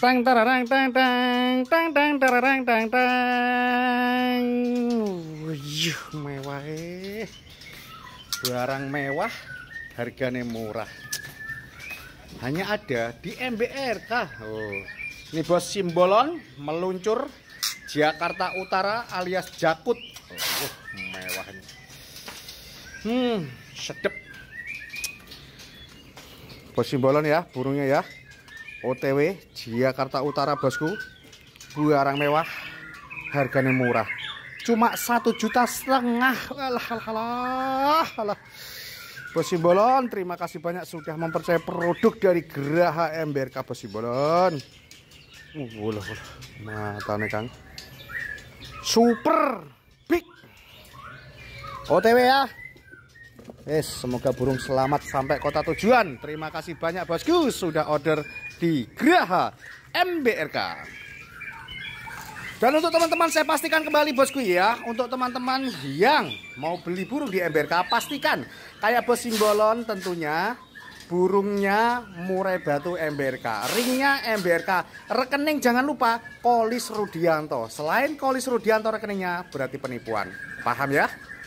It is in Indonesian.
tang tararang tang tang tang tang tararang tang tang Wih, mewah tang e. barang mewah harganya murah hanya ada di tang oh. ini bos simbolon meluncur Jakarta Utara alias Jakut oh, tang tang tang hmm sedep bos simbolon ya burungnya ya OTW Jakarta Utara bosku barang mewah harganya murah cuma satu juta setengah alah alah alah, alah. Bos Simbolon terima kasih banyak sudah mempercaya produk dari Geraha MBRK Bos Simbolon uh, nah nih Kang super big OTW ya Yes, eh, semoga burung selamat sampai kota tujuan. Terima kasih banyak bosku sudah order di Graha MBRK. Dan untuk teman-teman saya pastikan kembali bosku ya Untuk teman-teman yang mau beli burung di MBRK Pastikan kayak bos simbolon tentunya Burungnya murai batu MBRK Ringnya MBRK Rekening jangan lupa Kolis Rudianto Selain Kolis Rudianto rekeningnya berarti penipuan Paham ya?